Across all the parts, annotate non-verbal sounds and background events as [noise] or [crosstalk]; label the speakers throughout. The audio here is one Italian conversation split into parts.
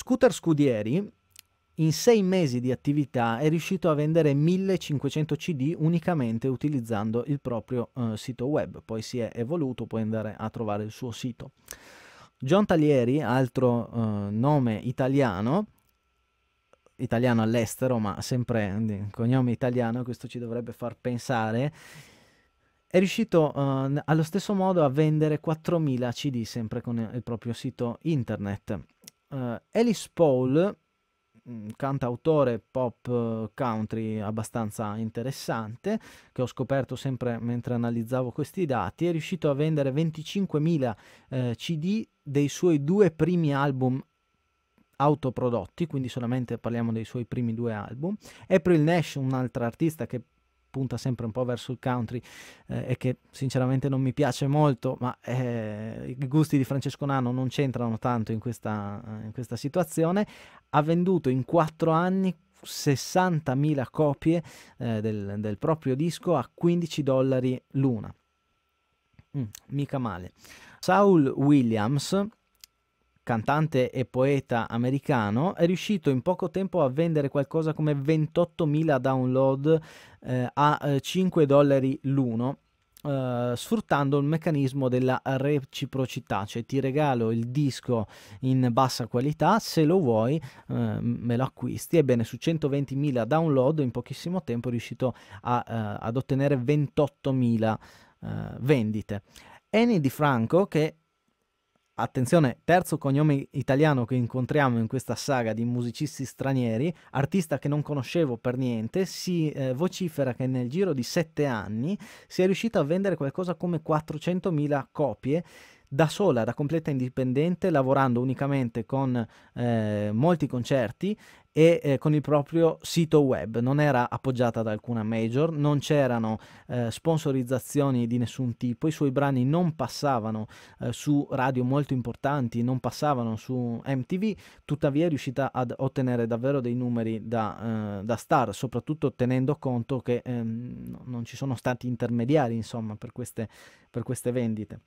Speaker 1: Scooter Scudieri in sei mesi di attività è riuscito a vendere 1500 CD unicamente utilizzando il proprio eh, sito web, poi si è evoluto, puoi andare a trovare il suo sito. John Talieri, altro eh, nome italiano, italiano all'estero, ma sempre eh, cognome italiano, questo ci dovrebbe far pensare, è riuscito eh, allo stesso modo a vendere 4000 CD sempre con il proprio sito internet. Uh, eh, Ellis Paul, mm, cantautore pop eh, country abbastanza interessante che ho scoperto sempre mentre analizzavo questi dati, è riuscito a vendere 25.000 eh, CD dei suoi due primi album autoprodotti, quindi solamente parliamo dei suoi primi due album. April Nash, un'altra artista che punta sempre un po' verso il country eh, e che sinceramente non mi piace molto, ma eh, i gusti di Francesco Nano non c'entrano tanto in questa, eh, in questa situazione, ha venduto in quattro anni 60.000 copie eh, del, del, proprio disco a 15 dollari l'una. Mm, mica male. Saul Williams cantante e poeta americano, è riuscito in poco tempo a vendere qualcosa come 28.000 download eh, a 5 eh, dollari l'uno. Uh, sfruttando il meccanismo della reciprocità, cioè ti regalo il disco in bassa qualità, se lo vuoi uh, me lo acquisti. Ebbene, su 120.000 download in pochissimo tempo è riuscito a, uh, ad ottenere 28.000 vendite. Annie Di Franco, che Attenzione, terzo cognome italiano che incontriamo in questa saga di musicisti stranieri, artista che non conoscevo per niente, si eh, vocifera che nel giro di sette anni si è riuscito a vendere qualcosa come 400.000 copie da sola, da completa indipendente, lavorando unicamente con eh, molti concerti e eh, con il proprio sito web. Non era appoggiata da alcuna major, non c'erano eh, sponsorizzazioni di nessun tipo, i suoi brani non passavano eh, su radio molto importanti, non passavano su MTV, tuttavia è riuscita ad ottenere davvero dei numeri da, eh, da star, soprattutto tenendo conto che ehm, non ci sono stati intermediari insomma, per queste, per queste vendite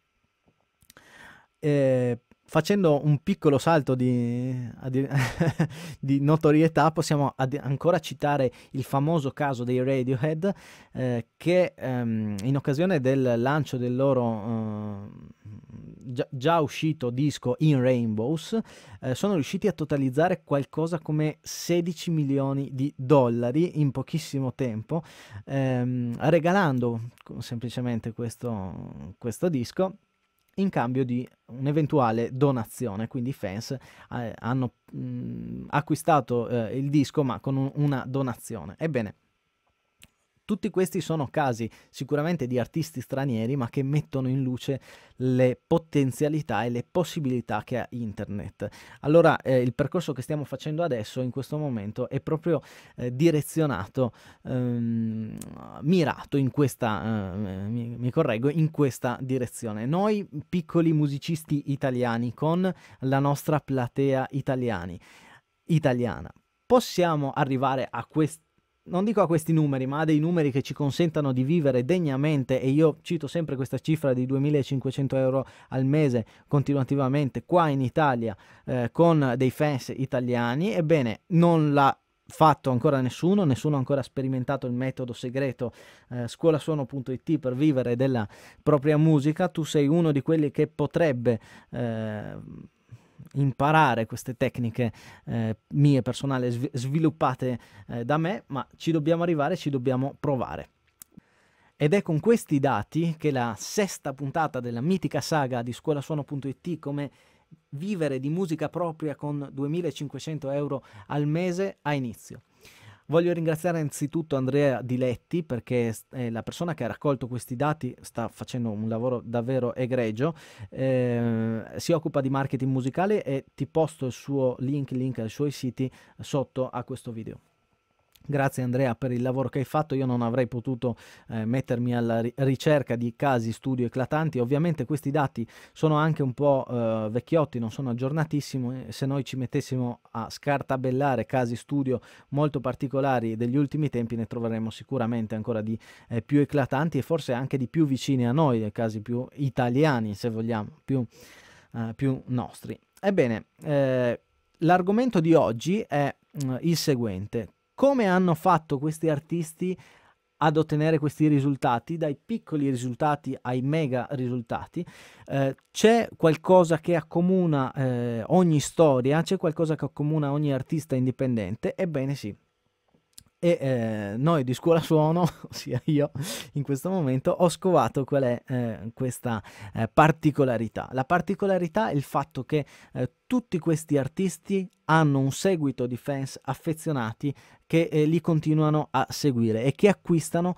Speaker 1: eh, facendo un piccolo salto di, [laughs] di notorietà possiamo ancora citare il famoso caso dei Radiohead eh, che ehm, in occasione del lancio del loro eh, già, uscito disco In Rainbows eh, sono riusciti a totalizzare qualcosa come 16 milioni di dollari in pochissimo tempo ehm, regalando semplicemente questo, questo disco in cambio di un'eventuale donazione, quindi i fans eh, hanno mh, mm, acquistato eh, il disco ma con un, una donazione. Ebbene, tutti questi sono casi sicuramente di artisti stranieri, ma che mettono in luce le potenzialità e le possibilità che ha internet. Allora eh, il percorso che stiamo facendo adesso in questo momento è proprio eh, direzionato, ehm, mirato in questa, eh, mi, mi correggo, in questa direzione. Noi piccoli musicisti italiani con la nostra platea italiani, italiana, possiamo arrivare a questo non dico a questi numeri, ma a dei numeri che ci consentano di vivere degnamente, e io cito sempre questa cifra di 2.500 euro al mese continuativamente qua in Italia eh, con dei fans italiani, ebbene non l'ha fatto ancora nessuno, nessuno ha ancora sperimentato il metodo segreto eh, scuolasuono.it per vivere della propria musica, tu sei uno di quelli che potrebbe... Eh, imparare queste tecniche eh, mie personali sv- sviluppate eh, da me, ma ci dobbiamo arrivare, ci dobbiamo provare. Ed è con questi dati che la sesta puntata della mitica saga di scuolasuono.it come vivere di musica propria con 2500 euro al mese ha inizio. Voglio ringraziare anzitutto Andrea Diletti perché è la persona che ha raccolto questi dati, sta facendo un lavoro davvero egregio, eh, si occupa di marketing musicale e ti posto il suo link, link ai suoi siti sotto a questo video. Grazie Andrea per il lavoro che hai fatto, io non avrei potuto eh, mettermi alla ricerca di casi studio eclatanti, ovviamente questi dati sono anche un po' eh, vecchiotti, non sono aggiornatissimi, se noi ci mettessimo a scartabellare casi studio molto particolari degli ultimi tempi ne troveremmo sicuramente ancora di eh, più eclatanti e forse anche di più vicini a noi, casi più italiani se vogliamo, più, eh, più nostri. Ebbene, eh, l'argomento di oggi è mm, il seguente come hanno fatto questi artisti ad ottenere questi risultati, dai piccoli risultati ai mega risultati. Eh, c'è qualcosa che accomuna eh, ogni storia, c'è qualcosa che accomuna ogni artista indipendente? Ebbene sì, e eh, noi di scuola suono, [laughs] ossia io in questo momento, ho scovato qual è eh, questa eh, particolarità. La particolarità è il fatto che eh, tutti questi artisti hanno un seguito di fans affezionati che eh, li continuano a seguire e che acquistano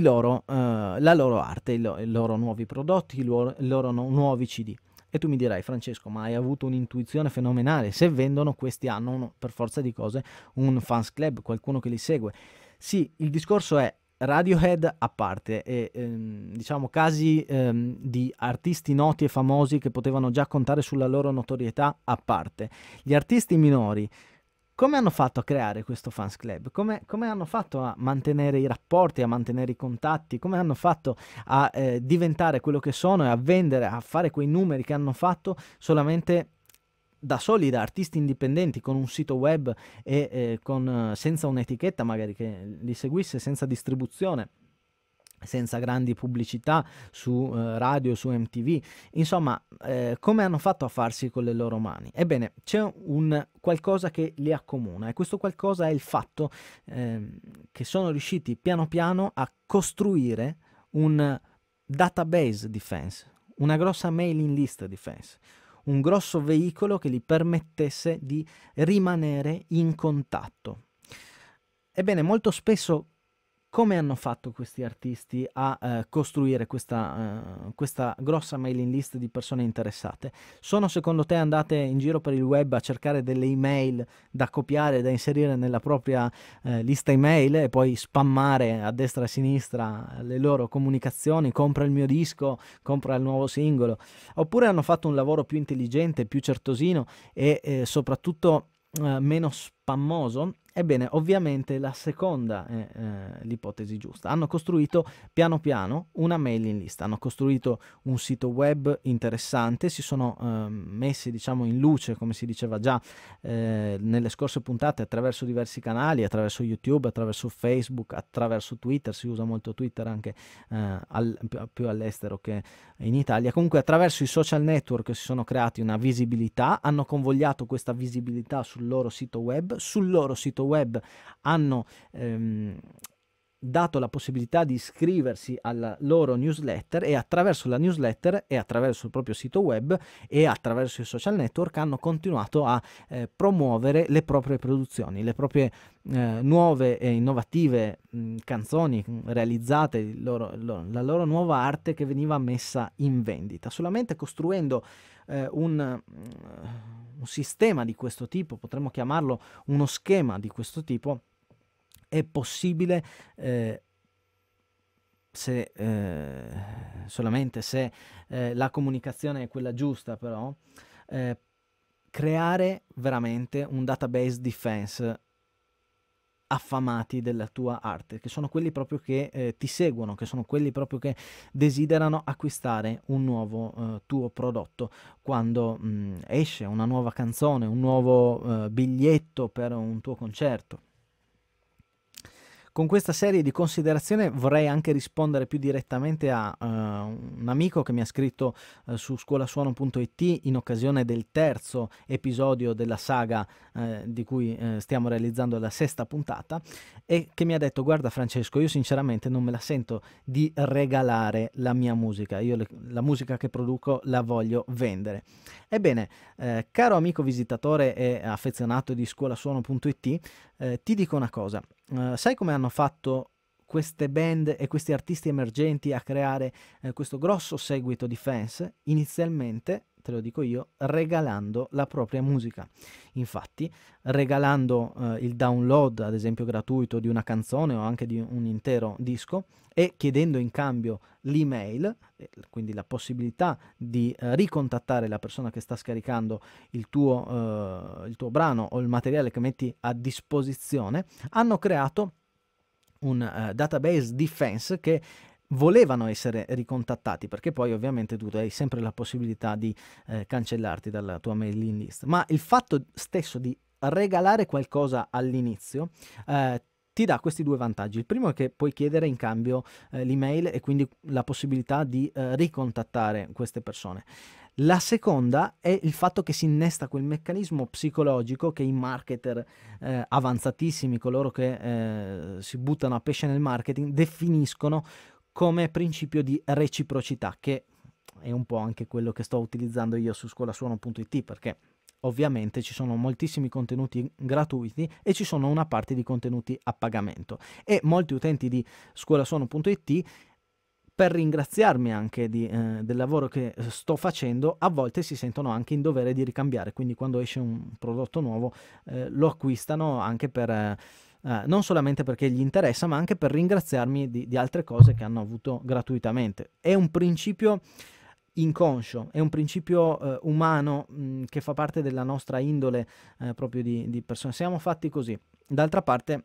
Speaker 1: loro, eh, la loro arte, lo, i loro nuovi prodotti, i loro, i loro no, nuovi CD. E tu mi dirai, Francesco, ma hai avuto un'intuizione fenomenale. Se vendono, questi hanno uno, per forza di cose un fans club, qualcuno che li segue. Sì, il discorso è Radiohead a parte e ehm, diciamo casi ehm, di artisti noti e famosi che potevano già contare sulla loro notorietà a parte. Gli artisti minori come hanno fatto a creare questo fans club? Come, come, hanno fatto a mantenere i rapporti, a mantenere i contatti? Come hanno fatto a eh, diventare quello che sono e a vendere, a fare quei numeri che hanno fatto solamente da soli, da artisti indipendenti, con un sito web e eh, con, eh, senza un'etichetta magari che li seguisse, senza distribuzione? senza grandi pubblicità su eh, radio, su MTV, insomma, eh, come hanno fatto a farsi con le loro mani? Ebbene, c'è un qualcosa che li accomuna e questo qualcosa è il fatto eh, che sono riusciti piano piano a costruire un database di fans, una grossa mailing list di fans, un grosso veicolo che gli permettesse di rimanere in contatto. Ebbene, molto spesso come hanno fatto questi artisti a eh, costruire questa, eh, questa, grossa mailing list di persone interessate? Sono secondo te andate in giro per il web a cercare delle email da copiare, da inserire nella propria eh, lista email e poi spammare a destra e a sinistra le loro comunicazioni, compra il mio disco, compra il nuovo singolo? Oppure hanno fatto un lavoro più intelligente, più certosino e eh, soprattutto eh, meno spammoso? Ebbene, ovviamente la seconda è eh, l'ipotesi giusta. Hanno costruito piano piano una mailing list, hanno costruito un sito web interessante, si sono eh, messi diciamo in luce, come si diceva già eh, nelle scorse puntate, attraverso diversi canali, attraverso YouTube, attraverso Facebook, attraverso Twitter, si usa molto Twitter anche eh, al, più all'estero che in Italia. Comunque attraverso i social network si sono creati una visibilità, hanno convogliato questa visibilità sul loro sito web, sul loro sito web hanno ehm, dato la possibilità di iscriversi alla loro newsletter e attraverso la newsletter e attraverso il proprio sito web e attraverso i social network hanno continuato a eh, promuovere le proprie produzioni, le proprie eh, nuove e innovative mh, mm, canzoni realizzate, loro, lo, la loro nuova arte che veniva messa in vendita, solamente costruendo eh, un, mm, un sistema di questo tipo, potremmo chiamarlo uno schema di questo tipo, è possibile eh, se, eh, solamente se eh, la comunicazione è quella giusta però, eh, creare veramente un database defense affamati della tua arte, che sono quelli proprio che eh, ti seguono, che sono quelli proprio che desiderano acquistare un nuovo eh, tuo prodotto. Quando mh, mm, esce una nuova canzone, un nuovo eh, biglietto per un tuo concerto, con questa serie di considerazioni vorrei anche rispondere più direttamente a uh, un amico che mi ha scritto uh, su scuolasuono.it in occasione del terzo episodio della saga uh, di cui stiamo realizzando la sesta puntata e che mi ha detto guarda Francesco io sinceramente non me la sento di regalare la mia musica, io le, la musica che produco la voglio vendere. Ebbene, eh, caro amico visitatore e affezionato di scuolasuono.it, eh, ti dico una cosa. Eh, sai come hanno fatto queste band e questi artisti emergenti a creare eh, questo grosso seguito di fans? Inizialmente te lo dico io, regalando la propria musica. Infatti, regalando eh, il download, ad esempio gratuito, di una canzone o anche di un intero disco e chiedendo in cambio l'email, eh, quindi la possibilità di eh, ricontattare la persona che sta scaricando il tuo, eh, il tuo brano o il materiale che metti a disposizione, hanno creato un uh, database defense che volevano essere ricontattati perché poi ovviamente tu hai sempre la possibilità di eh, cancellarti dalla tua mailing list, ma il fatto stesso di regalare qualcosa all'inizio eh, ti dà questi due vantaggi. Il primo è che puoi chiedere in cambio eh, l'email e quindi la possibilità di eh, ricontattare queste persone. La seconda è il fatto che si innesta quel meccanismo psicologico che i marketer eh, avanzatissimi, coloro che eh, si buttano a pesce nel marketing, definiscono come principio di reciprocità, che è un po' anche quello che sto utilizzando io su scolasuono.it perché ovviamente ci sono moltissimi contenuti gratuiti e ci sono una parte di contenuti a pagamento e molti utenti di scolasuono.it per ringraziarmi anche di, eh, del lavoro che sto facendo, a volte si sentono anche in dovere di ricambiare, quindi quando esce un prodotto nuovo eh, lo acquistano anche per... Eh, eh, non solamente perché gli interessa, ma anche per ringraziarmi di, di altre cose che hanno avuto gratuitamente. È un principio inconscio, è un principio eh, umano mh, mm, che fa parte della nostra indole eh, proprio di, di persone. Siamo fatti così. D'altra parte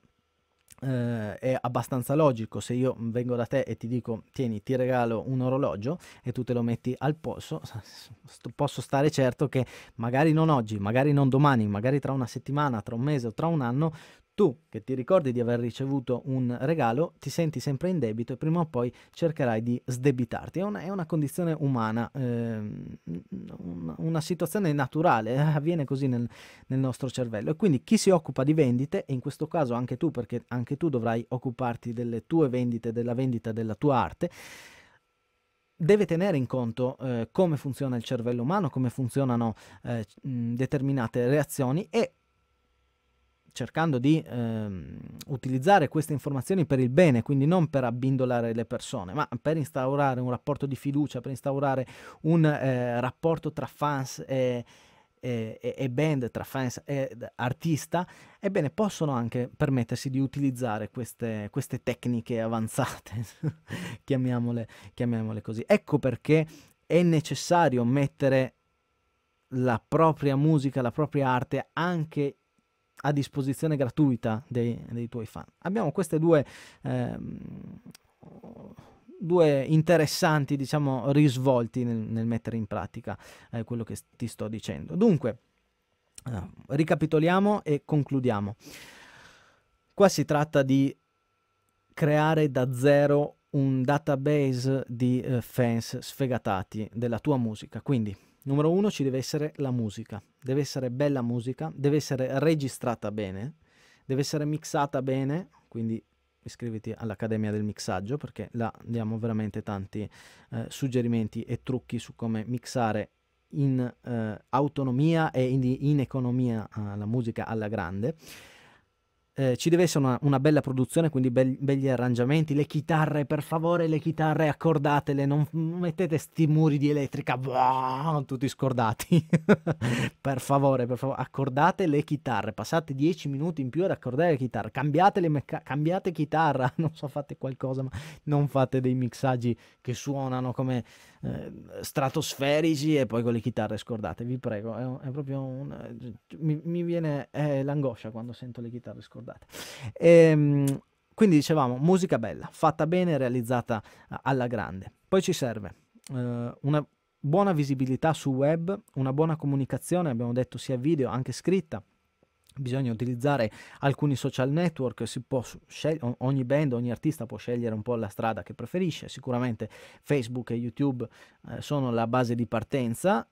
Speaker 1: eh, è abbastanza logico se io vengo da te e ti dico tieni ti regalo un orologio e tu te lo metti al polso [laughs] posso stare certo che magari non oggi magari non domani magari tra una settimana tra un mese o tra un anno tu, che ti ricordi di aver ricevuto un regalo, ti senti sempre in debito e prima o poi cercherai di sdebitarti. È una, è una condizione umana, ehm, una situazione naturale, eh, avviene così nel, nel, nostro cervello. E quindi chi si occupa di vendite, e in questo caso anche tu, perché anche tu dovrai occuparti delle tue vendite, della vendita della tua arte, deve tenere in conto eh, come funziona il cervello umano, come funzionano eh, determinate reazioni e cercando di ehm, utilizzare queste informazioni per il bene, quindi non per abbindolare le persone, ma per instaurare un rapporto di fiducia, per instaurare un eh, rapporto tra fans e, e, e, band, tra fans e artista, ebbene possono anche permettersi di utilizzare queste, queste tecniche avanzate, [laughs] chiamiamole, chiamiamole così. Ecco perché è necessario mettere la propria musica, la propria arte anche a disposizione gratuita dei, dei tuoi fan. Abbiamo queste due, ehm, due interessanti diciamo, risvolti nel, nel, mettere in pratica eh, quello che ti sto dicendo. Dunque, eh, ricapitoliamo e concludiamo. Qua si tratta di creare da zero un database di eh, fans sfegatati della tua musica, quindi numero uno ci deve essere la musica, deve essere bella musica, deve essere registrata bene, deve essere mixata bene, quindi iscriviti all'Accademia del Mixaggio perché là diamo veramente tanti eh, suggerimenti e trucchi su come mixare in eh, autonomia e in, in economia eh, la musica alla grande eh, ci deve essere una, una bella produzione, quindi be- belli arrangiamenti, le chitarre, per favore, le chitarre accordatele, non mettete sti muri di elettrica, boh, tutti scordati. [laughs] per favore, per favore, accordate le chitarre, passate 10 minuti in più ad accordare le chitarre, cambiate, le meca- cambiate chitarra, [laughs] non so, fate qualcosa, ma non fate dei mixaggi che suonano come eh, stratosferici e poi con le chitarre scordate, vi prego, è, è proprio un... mi, mi viene l'angoscia quando sento le chitarre scordate. E, ehm, quindi dicevamo, musica bella, fatta bene, realizzata alla grande. Poi ci serve eh, una buona visibilità su web, una buona comunicazione, abbiamo detto sia video anche scritta, bisogna utilizzare alcuni social network, scel- ogni band, ogni artista può scegliere un po' la strada che preferisce, sicuramente Facebook e YouTube eh, sono la base di partenza,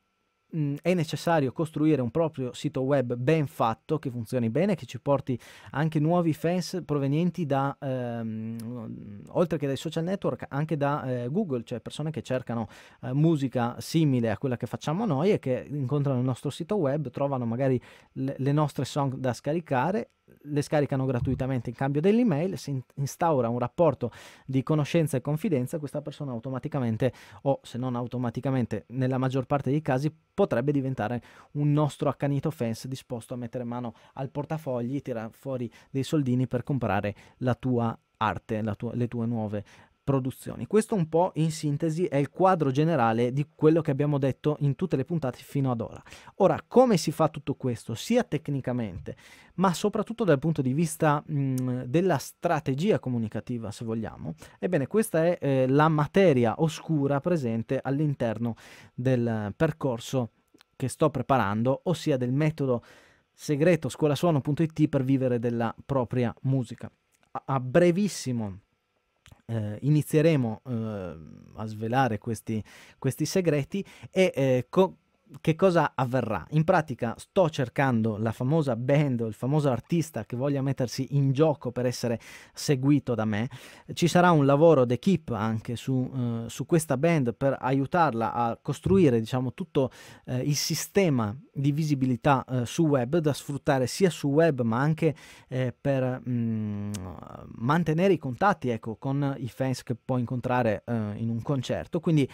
Speaker 1: Mm, è necessario costruire un proprio sito web ben fatto, che funzioni bene, che ci porti anche nuovi fans provenienti da, ehm, oltre che dai social network, anche da eh, Google, cioè persone che cercano eh, musica simile a quella che facciamo noi e che incontrano il nostro sito web, trovano magari le, le nostre song da scaricare le scaricano gratuitamente in cambio dell'email, si instaura un rapporto di conoscenza e confidenza, questa persona automaticamente o se non automaticamente nella maggior parte dei casi potrebbe diventare un nostro accanito fans disposto a mettere mano al portafogli, tirare fuori dei soldini per comprare la tua arte, la tua, le tue nuove produzioni. Questo un po' in sintesi è il quadro generale di quello che abbiamo detto in tutte le puntate fino ad ora. Ora, come si fa tutto questo, sia tecnicamente, ma soprattutto dal punto di vista mh, della strategia comunicativa, se vogliamo? Ebbene, questa è eh, la materia oscura presente all'interno del percorso che sto preparando, ossia del metodo segreto scolasuono.it per vivere della propria musica. A, a brevissimo eh, inizieremo eh, a svelare questi, questi segreti e eh, co- che cosa avverrà? In pratica sto cercando la famosa band o il famoso artista che voglia mettersi in gioco per essere seguito da me. Ci sarà un lavoro d'equipe anche su, eh, su questa band per aiutarla a costruire diciamo, tutto eh, il sistema di visibilità eh, su web da sfruttare sia su web ma anche eh, per mh, mm, mantenere i contatti ecco, con i fans che può incontrare eh, in un concerto. Quindi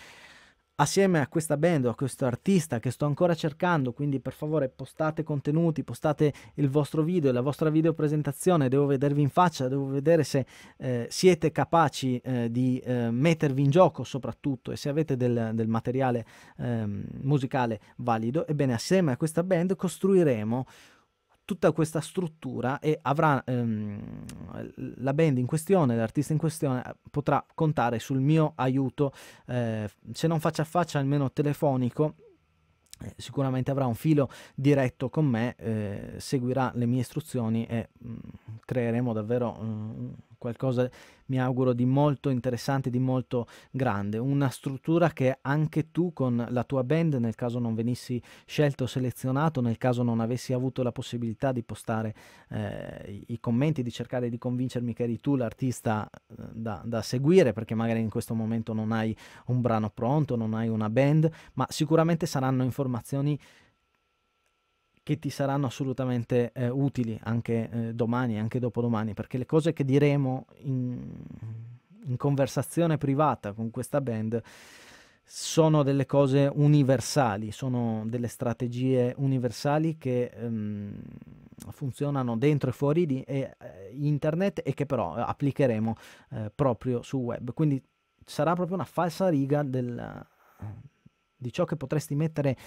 Speaker 1: assieme a questa band o a questo artista che sto ancora cercando, quindi per favore postate contenuti, postate il vostro video, la vostra videopresentazione, devo vedervi in faccia, devo vedere se eh, siete capaci eh, di eh, mettervi in gioco soprattutto e se avete del, del materiale ehm, musicale valido, ebbene assieme a questa band costruiremo tutta questa struttura e avrà ehm, la band in questione, l'artista in questione eh, potrà contare sul mio aiuto, eh, se non faccia a faccia almeno telefonico eh, sicuramente avrà un filo diretto con me, eh, seguirà le mie istruzioni e mh, mm, creeremo davvero mh, mm, qualcosa mi auguro di molto interessante, di molto grande, una struttura che anche tu con la tua band, nel caso non venissi scelto o selezionato, nel caso non avessi avuto la possibilità di postare eh, i commenti, di cercare di convincermi che eri tu l'artista eh, da, da seguire, perché magari in questo momento non hai un brano pronto, non hai una band, ma sicuramente saranno informazioni che ti saranno assolutamente eh, utili anche eh, domani, anche dopodomani, perché le cose che diremo in, in conversazione privata con questa band sono delle cose universali, sono delle strategie universali che ehm, funzionano dentro e fuori di eh, internet e che però applicheremo eh, proprio su web. Quindi sarà proprio una falsa riga del, di ciò che potresti mettere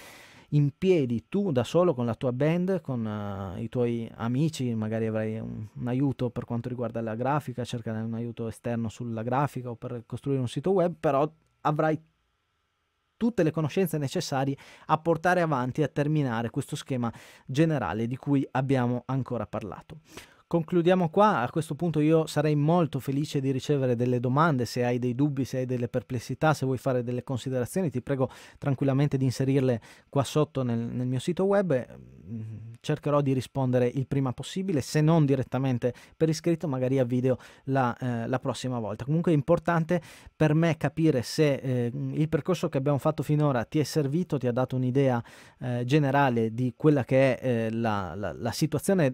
Speaker 1: in piedi tu da solo con la tua band, con uh, i tuoi amici, magari avrai un, un, aiuto per quanto riguarda la grafica, cercare un aiuto esterno sulla grafica o per costruire un sito web, però avrai tutte le conoscenze necessarie a portare avanti e a terminare questo schema generale di cui abbiamo ancora parlato. Concludiamo qua, a questo punto io sarei molto felice di ricevere delle domande, se hai dei dubbi, se hai delle perplessità, se vuoi fare delle considerazioni ti prego tranquillamente di inserirle qua sotto nel, nel mio sito web, mm, cercherò di rispondere il prima possibile, se non direttamente per iscritto magari a video la, eh, la prossima volta. Comunque è importante per me capire se eh, il percorso che abbiamo fatto finora ti è servito, ti ha dato un'idea eh, generale di quella che è eh, la, la, la situazione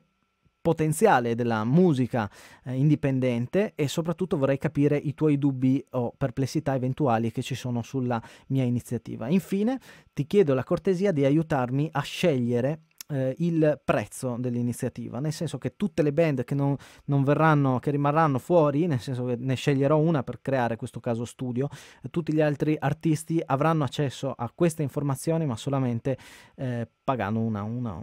Speaker 1: potenziale della musica eh, indipendente e soprattutto vorrei capire i tuoi dubbi o perplessità eventuali che ci sono sulla mia iniziativa. Infine ti chiedo la cortesia di aiutarmi a scegliere eh, il prezzo dell'iniziativa, nel senso che tutte le band che non, non, verranno, che rimarranno fuori, nel senso che ne sceglierò una per creare questo caso studio, tutti gli altri artisti avranno accesso a queste informazioni ma solamente eh, pagando una, una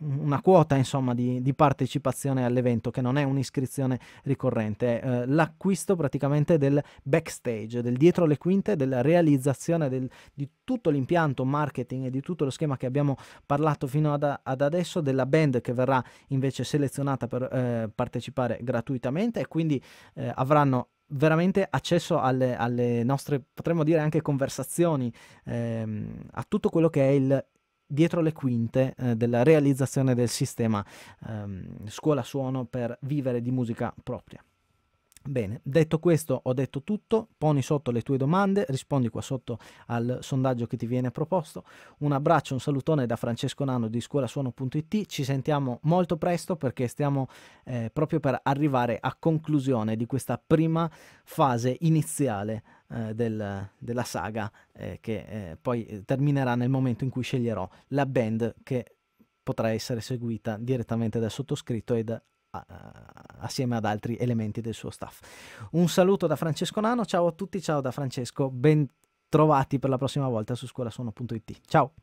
Speaker 1: una quota insomma, di, di, partecipazione all'evento che non è un'iscrizione ricorrente, eh, l'acquisto praticamente del backstage, del dietro le quinte, della realizzazione del, di tutto l'impianto marketing e di tutto lo schema che abbiamo parlato fino ad, ad adesso della band che verrà invece selezionata per eh, partecipare gratuitamente e quindi eh, avranno veramente accesso alle, alle, nostre, potremmo dire anche conversazioni, ehm, a tutto quello che è il, dietro le quinte eh, della realizzazione del sistema ehm, scuola suono per vivere di musica propria. Bene, detto questo ho detto tutto, poni sotto le tue domande, rispondi qua sotto al sondaggio che ti viene proposto. Un abbraccio, un salutone da Francesco Nano di scuolasuono.it, ci sentiamo molto presto perché stiamo eh, proprio per arrivare a conclusione di questa prima fase iniziale eh, del, della saga eh, che eh, poi eh, terminerà nel momento in cui sceglierò la band che potrà essere seguita direttamente dal sottoscritto ed assieme ad altri elementi del suo staff. Un saluto da Francesco Nano, ciao a tutti, ciao da Francesco, ben trovati per la prossima volta su scuolasuono.it. Ciao!